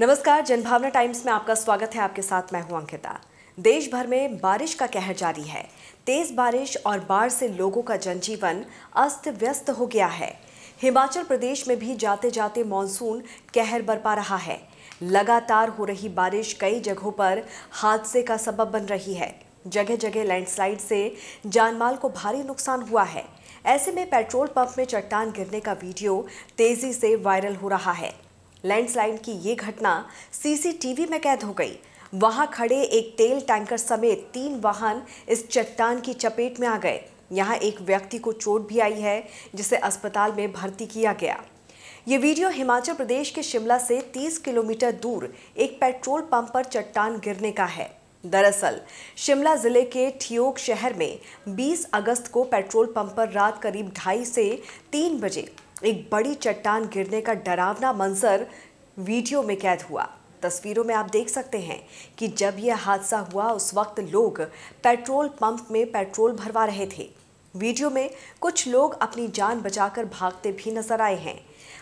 नमस्कार जनभावना टाइम्स में आपका स्वागत है आपके साथ मैं हूं अंकिता देश भर में बारिश का कहर जारी है तेज बारिश और बाढ़ से लोगों का जनजीवन अस्त व्यस्त हो गया है हिमाचल प्रदेश में भी जाते जाते मानसून कहर बरपा रहा है लगातार हो रही बारिश कई जगहों पर हादसे का सबब बन रही है जगह जगह लैंडस्लाइड से जानमाल को भारी नुकसान हुआ है ऐसे में पेट्रोल पंप में चट्टान गिरने का वीडियो तेजी से वायरल हो रहा है लैंडस्लाइड की ये घटना सीसीटीवी में कैद हो गई वहां खड़े एक तेल टैंकर समेत तीन वाहन इस चट्टान की चपेट में आ गए यहां एक व्यक्ति को चोट भी आई है जिसे अस्पताल में भर्ती किया गया ये वीडियो हिमाचल प्रदेश के शिमला से 30 किलोमीटर दूर एक पेट्रोल पंप पर चट्टान गिरने का है दरअसल शिमला जिले के ठियोग शहर में 20 अगस्त को पेट्रोल पंप पर रात करीब ढाई से तीन बजे एक बड़ी चट्टान गिरने का डरावना मंजर वीडियो में कैद हुआ तस्वीरों में आप देख सकते हैं कि जब यह हादसा हुआ उस वक्त लोग पेट्रोल पंप में पेट्रोल भरवा रहे थे वीडियो में कुछ लोग अपनी जान बचाकर भागते भी नजर आए हैं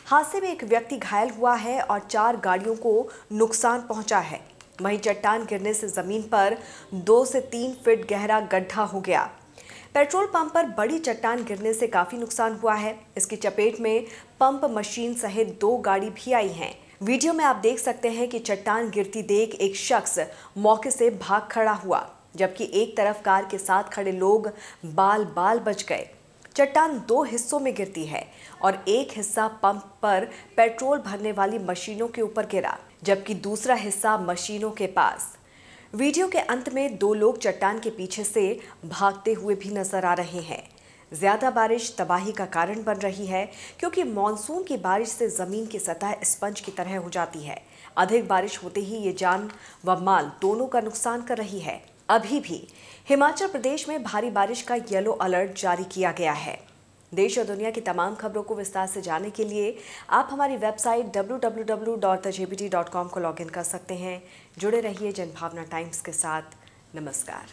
हादसे में एक व्यक्ति घायल हुआ है और चार गाड़ियों को नुकसान पहुंचा है वहीं चट्टान गिरने से ज़मीन पर दो से तीन फीट गहरा गड्ढा हो गया पेट्रोल पंप पर बड़ी चट्टान गिरने से काफी नुकसान हुआ है इसकी चपेट में पंप मशीन सहित दो गाड़ी भी आई हैं वीडियो में आप देख सकते हैं कि चट्टान गिरती देख एक शख्स मौके से भाग खड़ा हुआ जबकि एक तरफ कार के साथ खड़े लोग बाल बाल बच गए चट्टान दो हिस्सों में गिरती है और एक हिस्सा पंप पर पेट्रोल भरने वाली मशीनों के ऊपर गिरा जबकि दूसरा हिस्सा मशीनों के पास वीडियो के अंत में दो लोग चट्टान के पीछे से भागते हुए भी नजर आ रहे हैं ज़्यादा बारिश तबाही का कारण बन रही है क्योंकि मानसून की बारिश से ज़मीन की सतह स्पंज की तरह हो जाती है अधिक बारिश होते ही ये जान व माल दोनों का नुकसान कर रही है अभी भी हिमाचल प्रदेश में भारी बारिश का येलो अलर्ट जारी किया गया है देश और दुनिया की तमाम खबरों को विस्तार से जानने के लिए आप हमारी वेबसाइट www.theJPT.com को लॉगिन कर सकते हैं जुड़े रहिए जनभावना टाइम्स के साथ नमस्कार